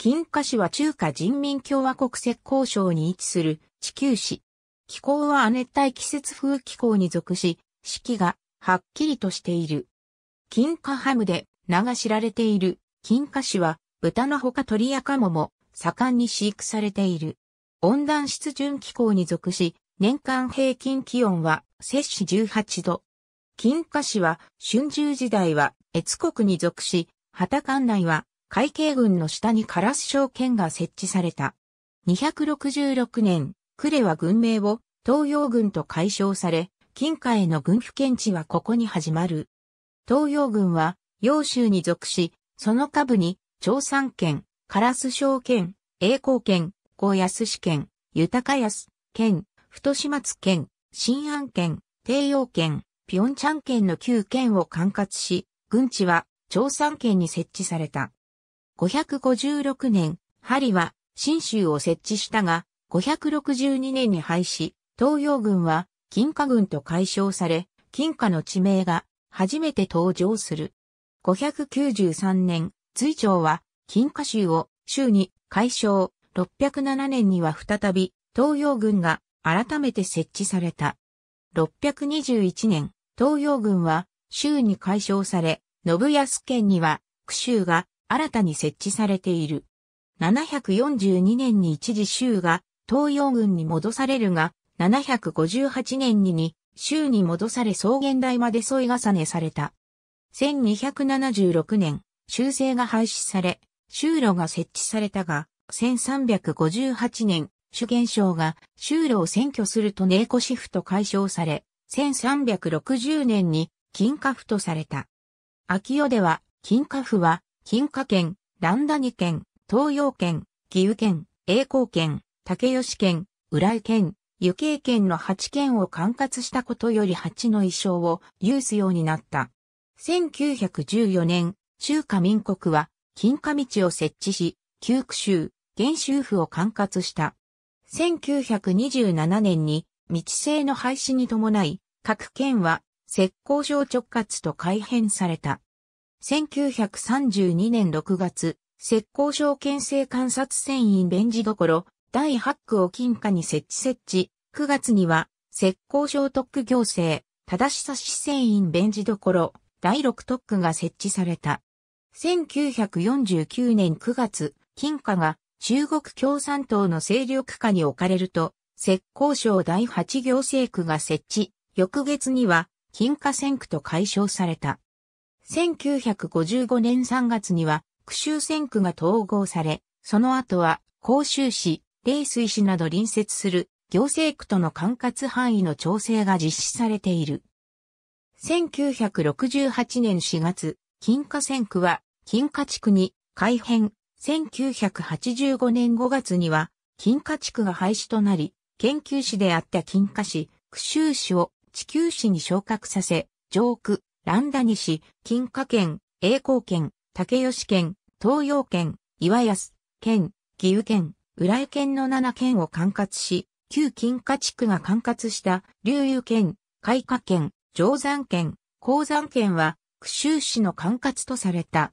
金華市は中華人民共和国石膏省に位置する地球市。気候は亜熱帯季節風気候に属し、四季がはっきりとしている。金華ハムで名が知られている金華市は豚のほか鳥やカモも盛んに飼育されている。温暖湿潤気候に属し、年間平均気温は摂氏18度。金華市は春秋時代は越国に属し、畑館内は海警軍の下にカラス証券が設置された。266年、呉は軍名を東洋軍と解消され、近海の軍府県地はここに始まる。東洋軍は、洋州に属し、その下部に、長三県、カラス証券、栄光県、高安市県、豊安県、太島津県、新安県、帝洋県、ピョンチャン県の9県を管轄し、軍地は長三県に設置された。556年、針は新州を設置したが、562年に廃止、東洋軍は金華軍と解消され、金華の地名が初めて登場する。593年、隋朝は金華州を州に解消、607年には再び東洋軍が改めて設置された。621年、東洋軍は州に解消され、信康県には、区州が新たに設置されている。742年に一時州が東洋軍に戻されるが、758年にに州に戻され草原台まで添い重ねされた。1276年、修正が廃止され、州路が設置されたが、1358年、主元省が州路を占拠するとネーコシフト解消され、1360年に金華府とされた。秋代では、金華府は金華県、蘭谷県、東洋県、岐阜県、栄光県、竹吉県、浦井県、湯慶県の8県を管轄したことより8の衣装を有すようになった。1914年、中華民国は金華道を設置し、旧区州、原州府を管轄した。1927年に道制の廃止に伴い、各県は石膏省直轄と改変された。1932年6月、石膏省県政観察船員弁事ろ、第8区を金貨に設置設置、9月には、石膏省特区行政、正しさし船員弁事ろ、第6特区が設置された。1949年9月、金貨が中国共産党の勢力下に置かれると、石膏省第8行政区が設置、翌月には金貨選区と解消された。1955年3月には、区州選区が統合され、その後は、甲州市、霊水市など隣接する行政区との管轄範囲の調整が実施されている。1968年4月、金華選区は金華地区に改編、1985年5月には金華地区が廃止となり、研究市であった金華市、区州市を地球市に昇格させ、上区、乱ニ市、金華県、栄光県、竹吉県、東洋県、岩安、県、岐阜県、浦江県の7県を管轄し、旧金華地区が管轄した、竜油県、開花県、定山県、鉱山県は、区州市の管轄とされた。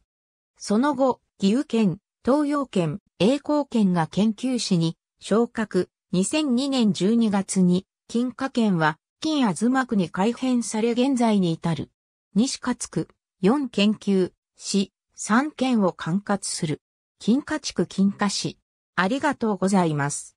その後、岐阜県、東洋県、栄光県が研究市に、昇格、2002年12月に、金華県は、金ま区に改変され現在に至る。西勝区、4研究、市、3県を管轄する。金華地区金華市。ありがとうございます。